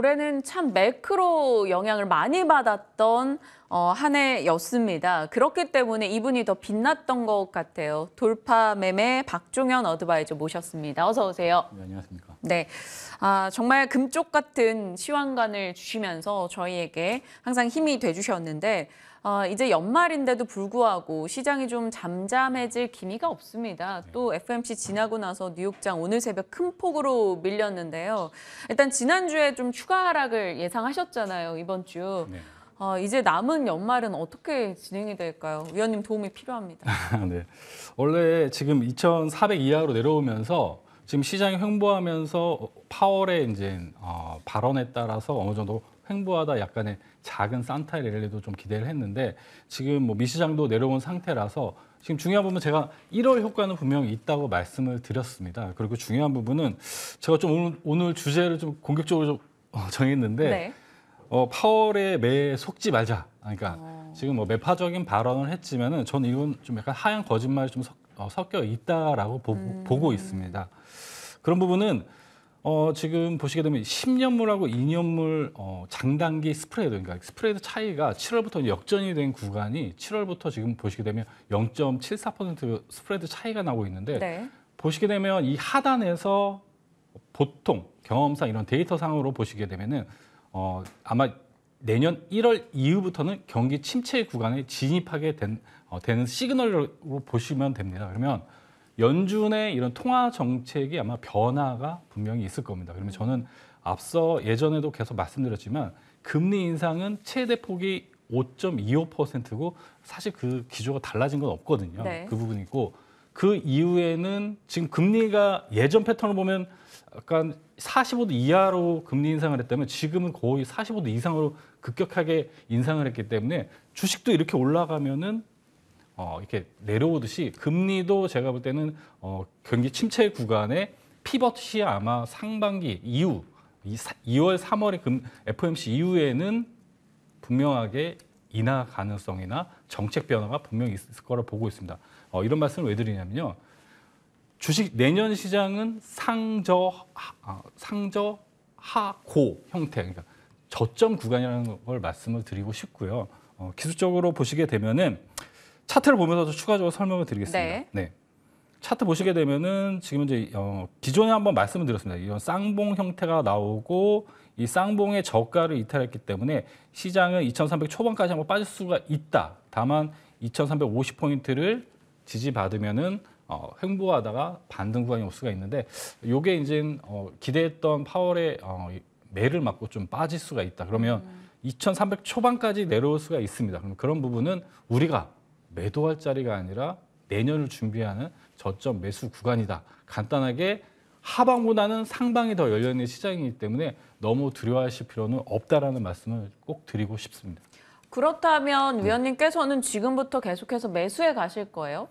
올해는 참 매크로 영향을 많이 받았던 어, 한 해였습니다. 그렇기 때문에 이분이 더 빛났던 것 같아요. 돌파 매매 박종현 어드바이저 모셨습니다. 어서 오세요. 네, 안녕하십니까. 네. 아, 정말 금쪽 같은 시황관을 주시면서 저희에게 항상 힘이 돼 주셨는데 어, 이제 연말인데도 불구하고 시장이 좀 잠잠해질 기미가 없습니다. 네. 또 FMC 지나고 나서 뉴욕장 오늘 새벽 큰 폭으로 밀렸는데요. 일단 지난주에 좀 추가 하락을 예상하셨잖아요, 이번 주. 네. 어, 이제 남은 연말은 어떻게 진행이 될까요? 위원님 도움이 필요합니다. 네. 원래 지금 2,400 이하로 내려오면서 지금 시장이 횡보하면서 파월의 이제 어, 발언에 따라서 어느 정도 횡보하다 약간의 작은 산타 랠리도 좀 기대를 했는데 지금 뭐 미시장도 내려온 상태라서 지금 중요한 부분 제가 1월 효과는 분명히 있다고 말씀을 드렸습니다. 그리고 중요한 부분은 제가 좀 오늘, 오늘 주제를 좀 공격적으로 좀 어, 정했는데 네. 어, 파월에 매 속지 말자. 그러니까 어. 지금 뭐 매파적인 발언을 했지만은 전 이건 좀 약간 하얀 거짓말이 좀 섞, 어, 여 있다라고 보, 음. 보고 있습니다. 그런 부분은 어, 지금 보시게 되면 10년물하고 2년물 어, 장단기 스프레드, 그러니까 스프레드 차이가 7월부터 역전이 된 구간이 7월부터 지금 보시게 되면 0.74% 스프레드 차이가 나고 있는데 네. 보시게 되면 이 하단에서 보통 경험상 이런 데이터상으로 보시게 되면은 어, 아마 내년 1월 이후부터는 경기 침체 구간에 진입하게 된, 어, 되는 시그널로 보시면 됩니다. 그러면 연준의 이런 통화 정책이 아마 변화가 분명히 있을 겁니다. 그러면 저는 앞서 예전에도 계속 말씀드렸지만 금리 인상은 최대 폭이 5.25%고 사실 그 기조가 달라진 건 없거든요. 네. 그 부분이고 그 이후에는 지금 금리가 예전 패턴을 보면 약간 45도 이하로 금리 인상을 했다면 지금은 거의 45도 이상으로 급격하게 인상을 했기 때문에 주식도 이렇게 올라가면은 어 이렇게 내려오듯이 금리도 제가 볼 때는 어 경기 침체 구간에 피벗이 아마 상반기 이후 2월 3월의 금 FOMC 이후에는 분명하게 인하 가능성이나 정책 변화가 분명히 있을 거라 보고 있습니다. 어, 이런 말씀을 왜 드리냐면요. 주식 내년 시장은 상저 하, 어, 상저 하고 형태 그러니까 저점 구간이라는 걸 말씀을 드리고 싶고요. 어, 기술적으로 보시게 되면은 차트를 보면서 추가적으로 설명을 드리겠습니다. 네. 네. 차트 보시게 되면은 지금 이제 어, 기존에 한번 말씀을 드렸습니다. 이런 쌍봉 형태가 나오고 이 쌍봉의 저가를 이탈했기 때문에 시장은 2,300 초반까지 한번 빠질 수가 있다. 다만 2,350 포인트를 지지받으면은 어, 횡보하다가 반등 구간이 올 수가 있는데 요게 이제 어, 기대했던 파월의 어, 매를 맞고 좀 빠질 수가 있다. 그러면 음. 2,300 초반까지 내려올 수가 있습니다. 그럼 그런 부분은 우리가 매도할 자리가 아니라 내년을 준비하는 저점 매수 구간이다. 간단하게 하방보다는 상방이 더 열려 있는 시장이기 때문에 너무 두려워하실 필요는 없다라는 말씀을 꼭 드리고 싶습니다. 그렇다면 네. 위원님께서는 지금부터 계속해서 매수해 가실 거예요?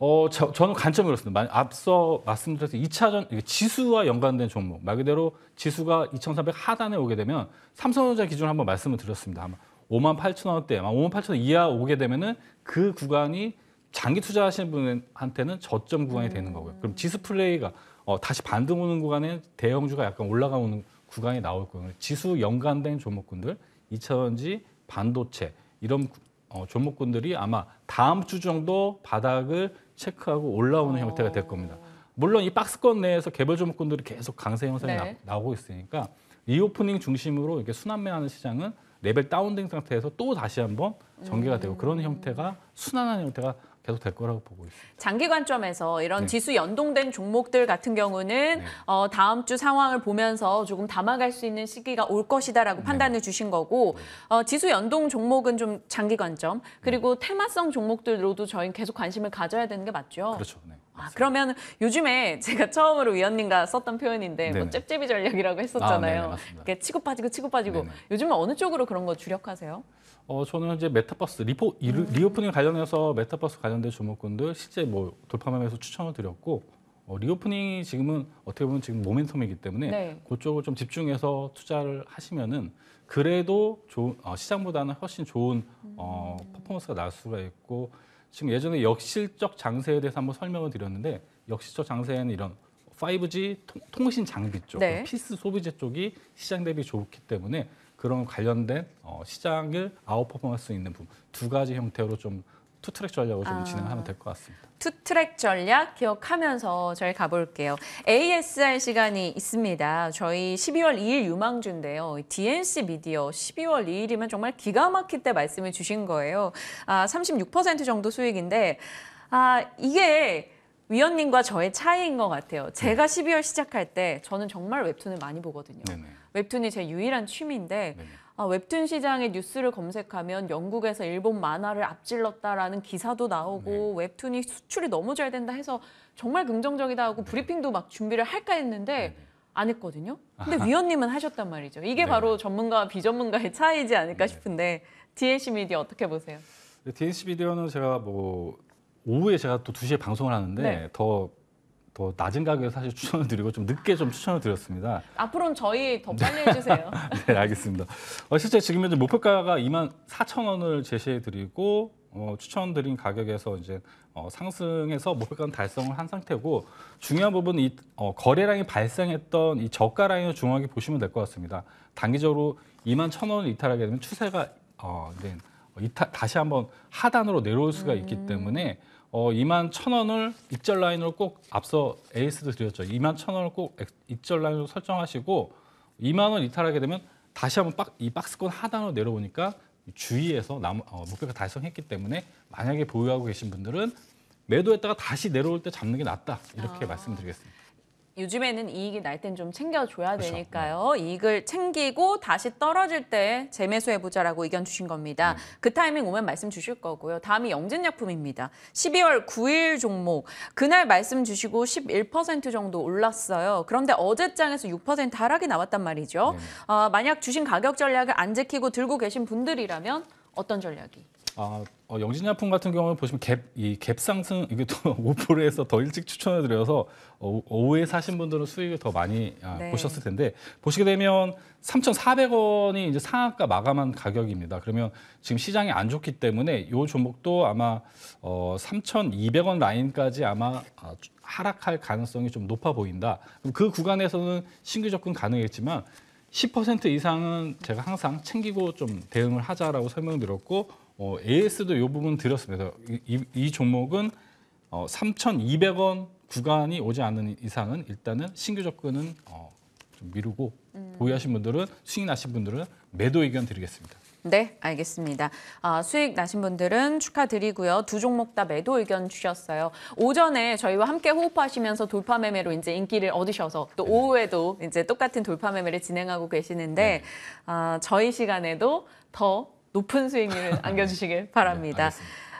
어, 저, 저는 관점이 그렇습니다. 앞서 말씀드렸던 2차전, 지수와 연관된 종목, 말 그대로 지수가 2,300 하단에 오게 되면 삼성전자 기준으로 한번 말씀을 드렸습니다. 아마 5만 8천 원대, 5만 8천 원 이하 오게 되면은 그 구간이 장기 투자하시는 분한테는 저점 구간이 되는 거고요. 그럼 음. 지수 플레이가 어, 다시 반등 오는 구간에 대형주가 약간 올라가오는 구간이 나올 거예요. 지수 연관된 종목군들, 2차전지, 반도체 이런 어, 종목군들이 아마 다음 주 정도 바닥을 체크하고 올라오는 어... 형태가 될 겁니다. 물론 이 박스권 내에서 개별 종목군들이 계속 강세 형상이 네. 나, 오고 있으니까 리오프닝 중심으로 이렇게 순환매하는 시장은 레벨 다운된 상태에서 또 다시 한번 전개가 되고 음... 그런 형태가 순환하는 형태가 계속 될 거라고 보고 있습니다. 장기 관점에서 이런 네. 지수 연동된 종목들 같은 경우는 네. 어, 다음 주 상황을 보면서 조금 담아갈 수 있는 시기가 올 것이다라고 네. 판단을 주신 거고 네. 어, 지수 연동 종목은 좀 장기 관점 네. 그리고 테마성 종목들로도 저희 는 계속 관심을 가져야 되는 게 맞죠? 그렇죠. 네. 아, 그러면 요즘에 제가 처음으로 위원님과 썼던 표현인데 뭐 잽잽이 전략이라고 아, 했었잖아요. 아, 이렇 치고 빠지고 치고 빠지고 네네. 요즘은 어느 쪽으로 그런 거 주력하세요? 어, 저는 이제 메타버스 리포, 음. 리오프닝 관련해서 메타버스 관련된 종목군들 실제 뭐 돌파맘에서 추천을 드렸고 어, 리오프닝이 지금은 어떻게 보면 지금 모멘텀이기 때문에 네. 그쪽을 좀 집중해서 투자를 하시면은 그래도 좋은, 어, 시장보다는 훨씬 좋은 어, 음. 퍼포먼스가 날 수가 있고 지금 예전에 역실적 장세에 대해서 한번 설명을 드렸는데 역실적 장세에는 이런 5G 통, 신 장비 쪽, 네. 피스 소비재 쪽이 시장 대비 좋기 때문에 그런 관련된 어, 시장을 아웃퍼포먼스 있는 부분 두 가지 형태로 좀 투트랙 전략을 좀 아. 진행하면 될 것 같습니다. 투트랙 전략 기억하면서 저희 가볼게요. ASR 시간이 있습니다. 저희 12월 2일 유망주인데요. DNC 미디어 12월 2일이면 정말 기가 막힐 때 말씀을 주신 거예요. 아, 36% 정도 수익인데 아, 이게 위원님과 저의 차이인 것 같아요. 제가 12월 시작할 때 저는 정말 웹툰을 많이 보거든요. 네네. 웹툰이 제 유일한 취미인데 네네. 아, 웹툰 시장의 뉴스를 검색하면 영국에서 일본 만화를 앞질렀다라는 기사도 나오고 네. 웹툰이 수출이 너무 잘 된다 해서 정말 긍정적이다 하고 브리핑도 막 준비를 할까 했는데 네. 안 했거든요. 근데 아하. 위원님은 하셨단 말이죠. 이게 네. 바로 전문가와 비전문가의 차이지 않을까 네. 싶은데 DNC 미디어 어떻게 보세요? DNC 네, 미디어는 제가 뭐 오후에 제가 또 2시에 방송을 하는데 네. 더더 낮은 가격에 사실 추천을 드리고 좀 늦게 좀 추천을 드렸습니다. 앞으로는 저희 더 빨리 해주세요. 네, 알겠습니다. 어, 실제 지금 현재 목표가가 2만 4천 원을 제시해드리고 어, 추천드린 가격에서 이제 어, 상승해서 목표가는 달성을 한 상태고 중요한 부분은 이 어, 거래량이 발생했던 이 저가 라인을 중요하게 보시면 될 것 같습니다. 단기적으로 2만 1천 원을 이탈하게 되면 추세가 어, 이제 이탈, 다시 한번 하단으로 내려올 수가 있기 음. 때문에 어, 2만 1 0원을 입절 라인으로 꼭 앞서 에이스도 드렸죠. 2만 1 0원을꼭 입절 라인으로 설정하시고 2만 원 이탈하게 되면 다시 한번 박, 이 박스권 하단으로 내려오니까 주의해서 남, 어, 목표가 달성했기 때문에 만약에 보유하고 계신 분들은 매도했다가 다시 내려올 때 잡는 게 낫다 이렇게 아. 말씀드리겠습니다. 요즘에는 이익이 날 땐 좀 챙겨줘야 그렇죠. 되니까요. 네. 이익을 챙기고 다시 떨어질 때 재매수해보자라고 의견 주신 겁니다. 네. 그 타이밍 오면 말씀 주실 거고요. 다음이 영진약품입니다. 12월 9일 종목. 그날 말씀 주시고 11% 정도 올랐어요. 그런데 어제장에서 6% 하락이 나왔단 말이죠. 네. 어, 만약 주신 가격 전략을 안 지키고 들고 계신 분들이라면 어떤 전략이 아, 어, 영진약품 같은 경우는 보시면 갭, 이갭 상승, 이게 또오 5%에서 더 일찍 추천해 드려서 어, 오후에 사신 분들은 수익을 더 많이 아, 네. 보셨을 텐데, 보시게 되면 3,400원이 이제 상한가 마감한 가격입니다. 그러면 지금 시장이 안 좋기 때문에 이 종목도 아마 어, 3,200원 라인까지 아마 아, 하락할 가능성이 좀 높아 보인다. 그럼그 구간에서는 신규 접근 가능했지만 10% 이상은 제가 항상 챙기고 좀 대응을 하자라고 설명드렸고, 어, AS도 이 부분 드렸습니다. 이, 이 종목은 어, 3,200원 구간이 오지 않는 이상은 일단은 신규 접근은 어, 좀 미루고 음. 보유하신 분들은 수익 나신 분들은 매도 의견 드리겠습니다. 네, 알겠습니다. 아, 수익 나신 분들은 축하드리고요. 두 종목 다 매도 의견 주셨어요. 오전에 저희와 함께 호흡하시면서 돌파 매매로 이제 인기를 얻으셔서 또 네. 오후에도 이제 똑같은 돌파 매매를 진행하고 계시는데 네. 아, 저희 시간에도 더 높은 수익률을 네, 안겨주시길 바랍니다. 네,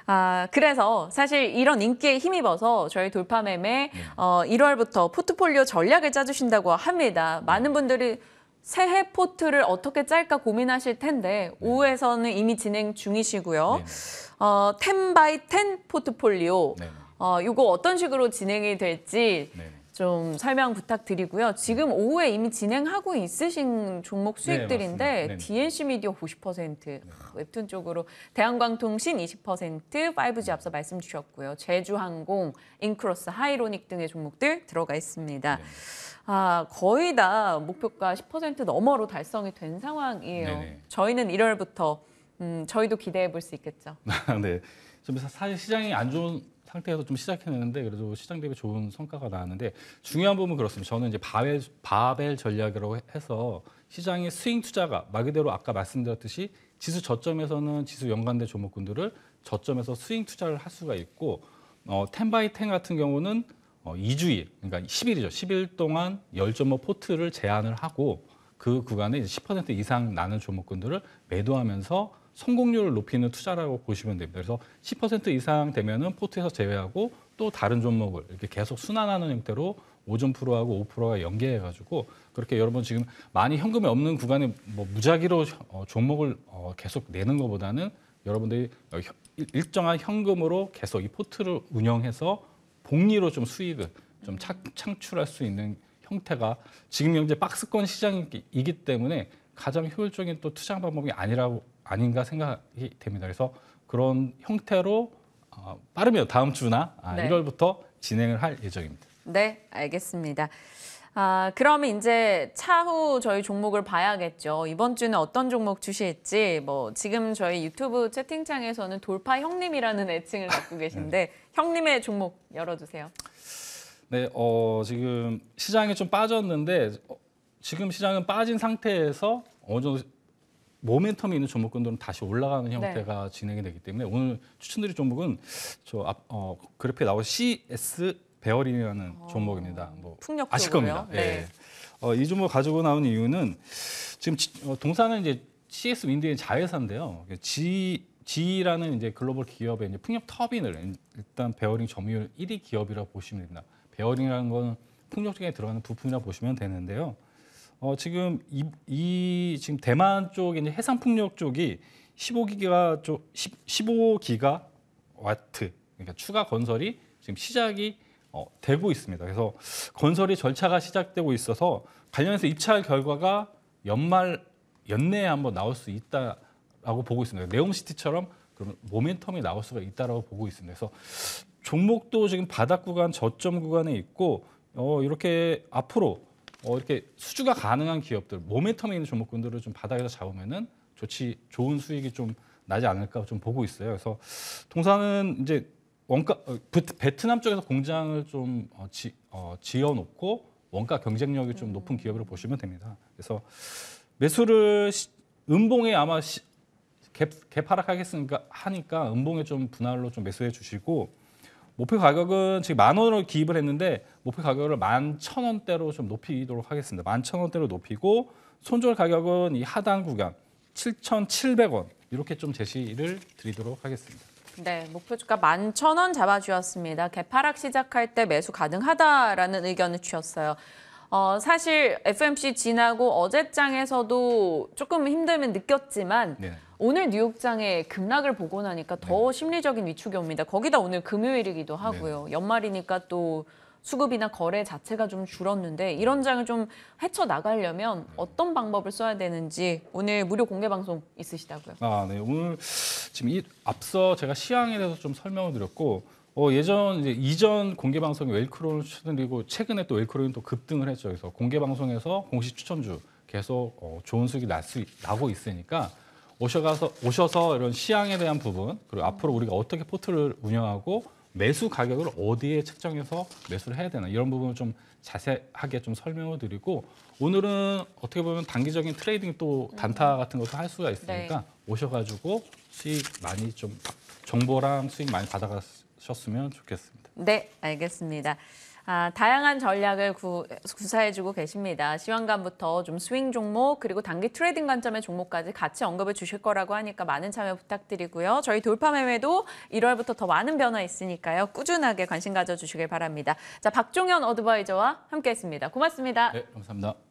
아, 그래서 사실 이런 인기에 힘입어서 저희 돌파매매 네. 어, 1월부터 포트폴리오 전략을 짜주신다고 합니다. 네. 많은 분들이 새해 포트를 어떻게 짤까 고민하실 텐데 네. 5에서는 이미 진행 중이시고요. 네. 어, 10바10 포트폴리오 네. 어, 이거 어떤 식으로 진행이 될지 네. 좀 설명 부탁드리고요. 지금 오후에 이미 진행하고 있으신 종목 네, 수익들인데 네, DNC 미디어 50%, 네. 웹툰 쪽으로 대한광통신 20%, 5G 앞서 말씀 주셨고요. 제주항공, 인크로스, 하이로닉 등의 종목들 들어가 있습니다. 네. 아, 거의 다 목표가 10% 너머로 달성이 된 상황이에요. 네네. 저희는 1월부터 음, 저희도 기대해 볼 수 있겠죠. 네. 사실 시장이 안 좋은 상태에서 좀 시작했는데 그래도 시장 대비 좋은 성과가 나왔는데 중요한 부분은 그렇습니다. 저는 이제 바벨, 바벨 전략이라고 해서 시장의 스윙 투자가 말 그대로 아까 말씀드렸듯이 지수 저점에서는 지수 연관대 종목군들을 저점에서 스윙 투자를 할 수가 있고 어, 10바이10 같은 경우는 어, 2주일, 그러니까 10일이죠. 10일 동안 10종목 포트를 제한을 하고 그 구간에 10% 이상 나는 종목군들을 매도하면서 성공률을 높이는 투자라고 보시면 됩니다. 그래서 10% 이상 되면은 포트에서 제외하고 또 다른 종목을 이렇게 계속 순환하는 형태로 오존 프로하고 오프로가 연계해가지고 그렇게 여러분 지금 많이 현금이 없는 구간에 뭐 무작위로 어, 종목을 어, 계속 내는 것보다는 여러분들이 어, 혀- 일- 정한 현금으로 계속 이 포트를 운영해서 복리로 좀 수익을 좀 착, 창출할 수 있는 형태가 지금 현재 박스권 시장이기 때문에 가장 효율적인 또 투자 방법이 아니라고 아닌가 생각이 됩니다. 그래서 그런 형태로 어, 빠르면 다음 주나 아, 네. 1월부터 진행을 할 예정입니다. 네, 알겠습니다. 아, 그러면 이제 차후 저희 종목을 봐야겠죠. 이번 주는 어떤 종목 주시했지? 뭐 지금 저희 유튜브 채팅창에서는 돌파 형님이라는 애칭을 갖고 네. 계신데 네. 형님의 종목 열어주세요. 네, 어, 지금 시장에 좀 빠졌는데 어, 지금 시장은 빠진 상태에서 어느 정도 모멘텀이 있는 종목군들은 다시 올라가는 네. 형태가 진행이 되기 때문에 오늘 추천드릴 종목은 저 앞, 어, 그래프에 나온 CS 베어링이라는 어, 종목입니다. 뭐풍력 아실 겁니다. 네. 예. 어, 이 종목 가지고 나온 이유는 지금 지, 어, 동사는 이제 CS 윈드의 자회사인데요. G G라는 이제 글로벌 기업의 이제 풍력 터빈을 일단 베어링 점유율 1위 기업이라고 보시면 됩니다. 베어링이라는 건 풍력 쪽에 들어가는 부품이라고 보시면 되는데요. 어, 지금 이, 이 지금 대만 쪽에 이제 해상 풍력 쪽이 15기가 쪽 15기가 와트 그러니까 추가 건설이 지금 시작이 어, 되고 있습니다. 그래서 건설이 절차가 시작되고 있어서 관련해서 입찰 결과가 연말 연내에 한번 나올 수 있다라고 보고 있습니다. 네옴시티처럼 그러니까 그러 모멘텀이 나올 수가 있다라고 보고 있습니다. 그래서 종목도 지금 바닥 구간 저점 구간에 있고 어, 이렇게 앞으로 어, 이렇게 수주가 가능한 기업들, 모멘텀에 있는 종목군들을 좀 바닥에서 잡으면은 좋지 좋은 수익이 좀 나지 않을까 좀 보고 있어요. 그래서 통상은 이제 원가 어, 베트남 쪽에서 공장을 좀 어, 지, 어, 지어 놓고 원가 경쟁력이 좀 높은 음. 기업으로 보시면 됩니다. 그래서 매수를 시, 음봉에 아마 시, 갭, 갭하락하겠습니까 하니까 음봉에 좀 분할로 좀 매수해 주시고 목표 가격은 지금 만 원으로 기입을 했는데 목표 가격을 만 천 원대로 좀 높이도록 하겠습니다. 만 천 원대로 높이고 손절 가격은 이 하단 구간 7,700원 이렇게 좀 제시를 드리도록 하겠습니다. 네, 목표 주가 만 천 원 잡아주었습니다. 개파락 시작할 때 매수 가능하다라는 의견을 주셨어요. 어, 사실 FMC 지나고 어제장에서도 조금 힘듦을 느꼈지만 네. 오늘 뉴욕장에 급락을 보고 나니까 더 네. 심리적인 위축이 옵니다. 거기다 오늘 금요일이기도 네. 하고요. 연말이니까 또 수급이나 거래 자체가 좀 줄었는데 이런 장을 좀 헤쳐나가려면 네. 어떤 방법을 써야 되는지 오늘 무료 공개 방송 있으시다고요. 아, 네. 오늘 지금 이 앞서 제가 시향에 대해서 좀 설명을 드렸고 어, 예전 이제 이전 공개 방송에 웰크론을 추천드리고 최근에 또 웰크론이 또 급등을 했죠. 그래서 공개 방송에서 공식 추천주 계속 어, 좋은 수익이 날 수, 나고 있으니까 오셔서 오셔서 이런 시향에 대한 부분 그리고 앞으로 우리가 어떻게 포트를 운영하고 매수 가격을 어디에 책정해서 매수를 해야 되나 이런 부분을 좀 자세하게 좀 설명을 드리고 오늘은 어떻게 보면 단기적인 트레이딩 또 단타 음. 같은 것도 할 수가 있으니까 네. 오셔가지고 수익 많이 좀 정보랑 수익 많이 받아가셨으면 좋겠습니다. 네, 알겠습니다. 아, 다양한 전략을 구, 사해주고 계십니다. 시황감부터 좀 스윙 종목 그리고 단기 트레이딩 관점의 종목까지 같이 언급해 주실 거라고 하니까 많은 참여 부탁드리고요. 저희 돌파 매매도 1월부터 더 많은 변화 있으니까요. 꾸준하게 관심 가져주시길 바랍니다. 자 박종현 어드바이저와 함께했습니다. 고맙습니다. 네, 감사합니다.